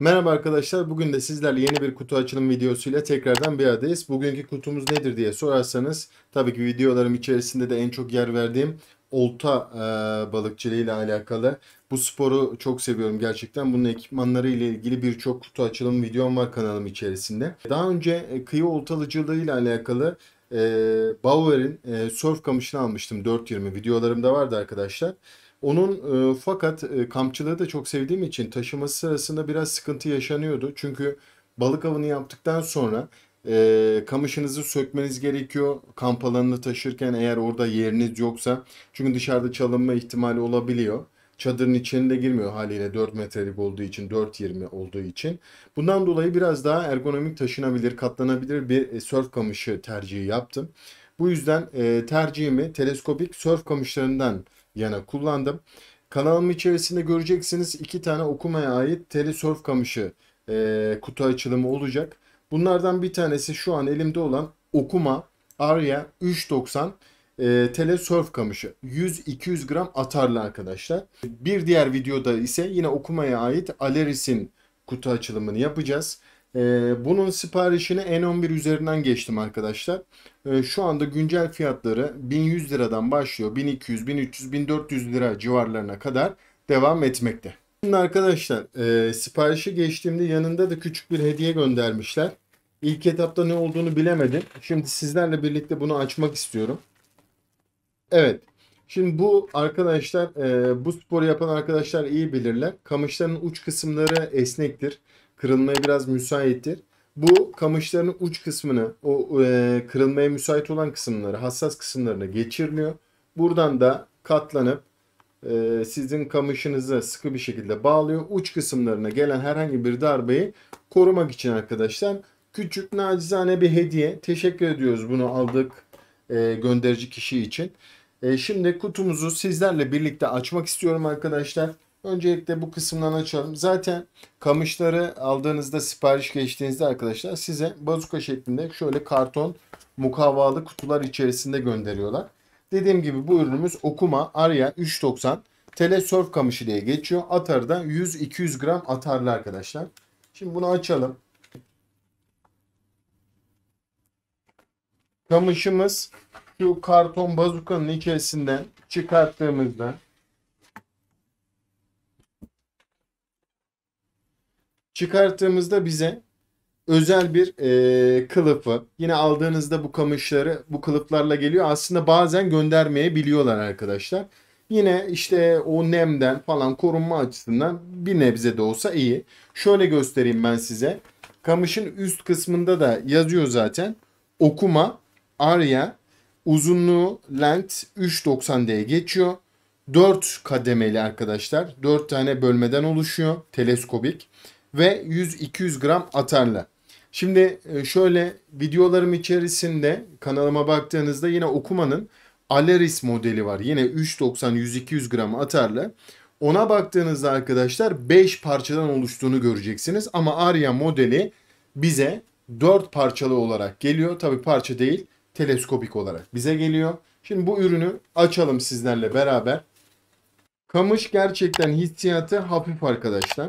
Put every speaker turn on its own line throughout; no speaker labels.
Merhaba arkadaşlar. Bugün de sizlerle yeni bir kutu açılım videosuyla tekrardan bir aradayız. Bugünkü kutumuz nedir diye sorarsanız tabii ki videolarım içerisinde de en çok yer verdiğim olta e, balıkçılığı ile alakalı. Bu sporu çok seviyorum gerçekten. Bunun ekipmanları ile ilgili birçok kutu açılım videom var kanalım içerisinde. Daha önce e, kıyı oltalıcılığı ile alakalı e, Bauer'in e, surf kamışını almıştım 4.20 videolarımda vardı arkadaşlar. Onun e, fakat e, kampçılığı da çok sevdiğim için taşıması sırasında biraz sıkıntı yaşanıyordu. Çünkü balık avını yaptıktan sonra e, kamışınızı sökmeniz gerekiyor. Kamp alanını taşırken eğer orada yeriniz yoksa. Çünkü dışarıda çalınma ihtimali olabiliyor. Çadırın içinde girmiyor haliyle 4 metrelik olduğu için 4.20 olduğu için. Bundan dolayı biraz daha ergonomik taşınabilir katlanabilir bir e, sörf kamışı tercihi yaptım. Bu yüzden e, tercihimi teleskopik surf kamışlarından yana kullandım. Kanalımın içerisinde göreceksiniz iki tane okumaya ait teri surf kamışı e, kutu açılımı olacak. Bunlardan bir tanesi şu an elimde olan okuma Arya 390 e, tele surf kamışı. 100-200 gram atarlı arkadaşlar. Bir diğer videoda ise yine okumaya ait Aleris'in kutu açılımını yapacağız. Ee, bunun siparişini N11 üzerinden geçtim arkadaşlar. Ee, şu anda güncel fiyatları 1100 liradan başlıyor. 1200, 1300, 1400 lira civarlarına kadar devam etmekte. Şimdi arkadaşlar e, siparişi geçtiğimde yanında da küçük bir hediye göndermişler. İlk etapta ne olduğunu bilemedim. Şimdi sizlerle birlikte bunu açmak istiyorum. Evet. Şimdi bu arkadaşlar e, bu sporu yapan arkadaşlar iyi bilirler. Kamışların uç kısımları esnektir kırılmaya biraz müsaittir. Bu kamışların uç kısmını, o e, kırılmaya müsait olan kısımları, hassas kısımlarını geçirmiyor. Buradan da katlanıp e, sizin kamışınızı sıkı bir şekilde bağlıyor. Uç kısımlarına gelen herhangi bir darbeyi korumak için arkadaşlar küçük nacizane bir hediye. Teşekkür ediyoruz bunu aldık e, gönderici kişi için. E, şimdi kutumuzu sizlerle birlikte açmak istiyorum arkadaşlar. Öncelikle bu kısımdan açalım. Zaten kamışları aldığınızda sipariş geçtiğinizde arkadaşlar size bazuka şeklinde şöyle karton mukavvalı kutular içerisinde gönderiyorlar. Dediğim gibi bu ürünümüz okuma Arya 390 Telesurf kamışı diye geçiyor. Atarda 100-200 gram atarlı arkadaşlar. Şimdi bunu açalım. Kamışımız şu karton bazukanın içerisinden çıkarttığımızda Çıkarttığımızda bize özel bir e, kılıfı yine aldığınızda bu kamışları bu kılıflarla geliyor. Aslında bazen biliyorlar arkadaşlar. Yine işte o nemden falan korunma açısından bir nebze de olsa iyi. Şöyle göstereyim ben size. Kamışın üst kısmında da yazıyor zaten. Okuma, arya, uzunluğu lent 3.90 geçiyor. 4 kademeli arkadaşlar. 4 tane bölmeden oluşuyor. Teleskobik ve 100-200 gram atarla. Şimdi e, şöyle videolarım içerisinde kanalıma baktığınızda yine okumanın Aleris modeli var. Yine 3.90-100-200 gram atarla. Ona baktığınızda arkadaşlar 5 parçadan oluştuğunu göreceksiniz. Ama Arya modeli bize 4 parçalı olarak geliyor. Tabi parça değil teleskopik olarak bize geliyor. Şimdi bu ürünü açalım sizlerle beraber. Kamış gerçekten hissiyatı hafif arkadaşlar.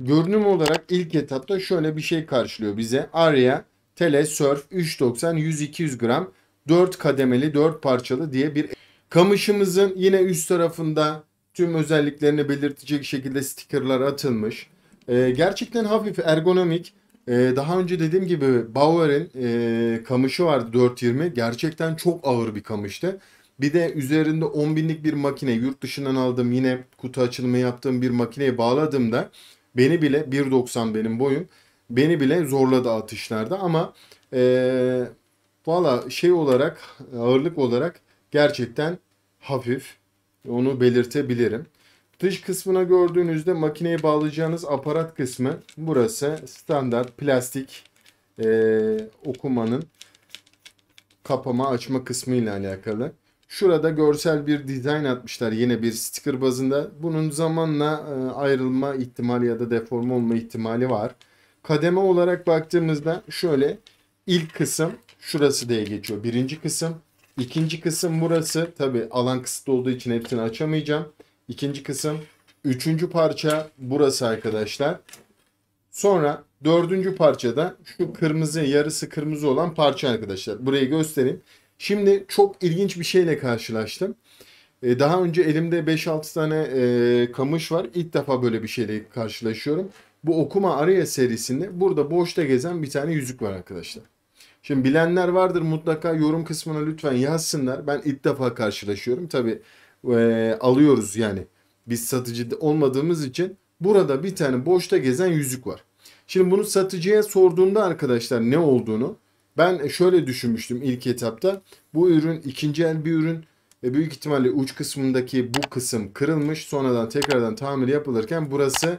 Görünüm olarak ilk etapta şöyle bir şey karşılıyor bize. Arya Tele Surf 390 100-200 gram 4 kademeli 4 parçalı diye bir kamışımızın yine üst tarafında tüm özelliklerini belirtecek şekilde stickerlar atılmış. Ee, gerçekten hafif ergonomik. Ee, daha önce dediğim gibi Bauer'in e, kamışı vardı 420. Gerçekten çok ağır bir kamıştı. Bir de üzerinde 10 binlik bir makine yurt dışından aldım yine kutu açılımı yaptığım bir makineye bağladığımda Beni bile 1.90 benim boyum. Beni bile zorladı atışlarda ama e, valla şey olarak ağırlık olarak gerçekten hafif. Onu belirtebilirim. Dış kısmına gördüğünüzde makineye bağlayacağınız aparat kısmı burası standart plastik e, okumanın kapama açma kısmı ile alakalı. Şurada görsel bir dizayn atmışlar yine bir sticker bazında. Bunun zamanla e, ayrılma ihtimali ya da deform olma ihtimali var. Kademe olarak baktığımızda şöyle ilk kısım şurası diye geçiyor. Birinci kısım. ikinci kısım burası. Tabi alan kısıtlı olduğu için hepsini açamayacağım. İkinci kısım. Üçüncü parça burası arkadaşlar. Sonra dördüncü parçada şu kırmızı yarısı kırmızı olan parça arkadaşlar. Burayı göstereyim. Şimdi çok ilginç bir şeyle karşılaştım. E, daha önce elimde 5-6 tane e, kamış var. İlk defa böyle bir şeyle karşılaşıyorum. Bu okuma araya serisinde burada boşta gezen bir tane yüzük var arkadaşlar. Şimdi bilenler vardır mutlaka yorum kısmına lütfen yazsınlar. Ben ilk defa karşılaşıyorum. Tabi e, alıyoruz yani. Biz satıcı olmadığımız için burada bir tane boşta gezen yüzük var. Şimdi bunu satıcıya sorduğumda arkadaşlar ne olduğunu ben şöyle düşünmüştüm ilk etapta. Bu ürün ikinci el bir ürün. E büyük ihtimalle uç kısmındaki bu kısım kırılmış. Sonradan tekrardan tamir yapılırken burası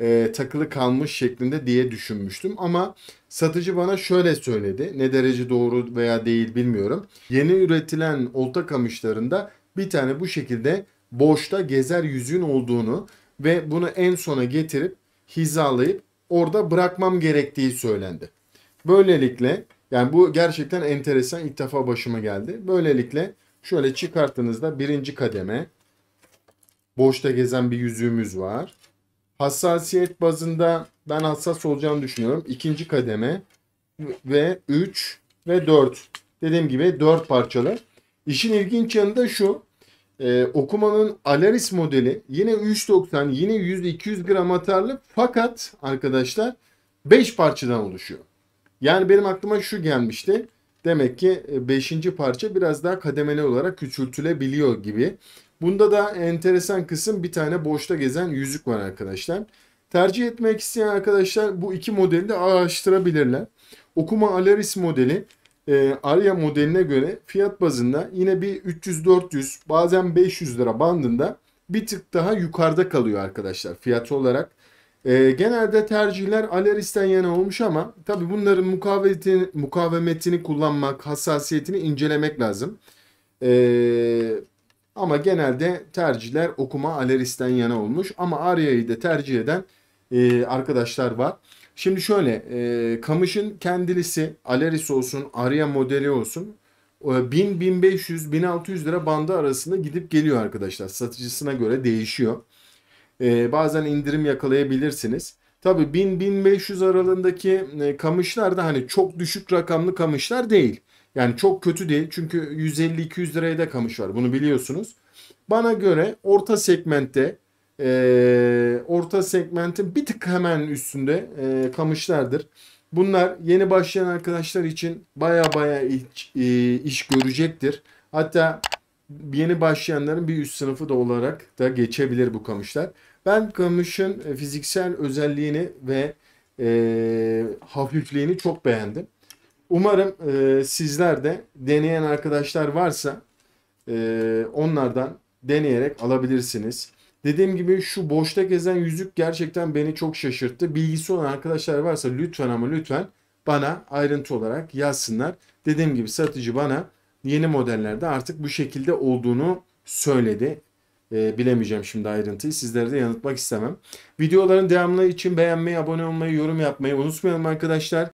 e, takılı kalmış şeklinde diye düşünmüştüm. Ama satıcı bana şöyle söyledi. Ne derece doğru veya değil bilmiyorum. Yeni üretilen olta kamışlarında bir tane bu şekilde boşta gezer yüzüğün olduğunu ve bunu en sona getirip hizalayıp orada bırakmam gerektiği söylendi. Böylelikle yani bu gerçekten enteresan ilk defa başıma geldi. Böylelikle şöyle çıkarttığınızda birinci kademe boşta gezen bir yüzüğümüz var. Hassasiyet bazında ben hassas olacağını düşünüyorum. İkinci kademe ve 3 ve 4. Dediğim gibi 4 parçalı. İşin ilginç yanı da şu. E, okumanın Alaris modeli yine 3.90 yine 100-200 gram atarlı fakat arkadaşlar 5 parçadan oluşuyor. Yani benim aklıma şu gelmişti. Demek ki 5. E, parça biraz daha kademeli olarak küçültülebiliyor gibi. Bunda da enteresan kısım bir tane boşta gezen yüzük var arkadaşlar. Tercih etmek isteyen arkadaşlar bu iki modeli de araştırabilirler. Okuma Alaris modeli e, Arya modeline göre fiyat bazında yine bir 300-400 bazen 500 lira bandında bir tık daha yukarıda kalıyor arkadaşlar Fiyatı olarak. E, genelde tercihler aleristen yana olmuş ama tabi bunların mukavemetini, mukavemetini kullanmak, hassasiyetini incelemek lazım. E, ama genelde tercihler okuma aleristen yana olmuş ama Arya'yı da tercih eden e, arkadaşlar var. Şimdi şöyle e, Kamış'ın kendilisi Aleris olsun Arya modeli olsun 1000-1500-1600 e, lira bandı arasında gidip geliyor arkadaşlar. Satıcısına göre değişiyor e, bazen indirim yakalayabilirsiniz. Tabi 1000-1500 aralığındaki e, kamışlar da hani çok düşük rakamlı kamışlar değil. Yani çok kötü değil çünkü 150-200 liraya da kamış var bunu biliyorsunuz. Bana göre orta segmentte e, orta segmentin bir tık hemen üstünde e, kamışlardır. Bunlar yeni başlayan arkadaşlar için baya baya iş, e, iş görecektir. Hatta yeni başlayanların bir üst sınıfı da olarak da geçebilir bu kamışlar. Ben kamışın e, fiziksel özelliğini ve e, hafifliğini çok beğendim. Umarım e, sizler de deneyen arkadaşlar varsa e, onlardan deneyerek alabilirsiniz. Dediğim gibi şu boşta gezen yüzük gerçekten beni çok şaşırttı. Bilgisi olan arkadaşlar varsa lütfen ama lütfen bana ayrıntı olarak yazsınlar. Dediğim gibi satıcı bana yeni modellerde artık bu şekilde olduğunu söyledi. E, bilemeyeceğim şimdi ayrıntıyı. Sizlere de yanıtmak istemem. Videoların devamlı için beğenmeyi, abone olmayı, yorum yapmayı unutmayalım arkadaşlar.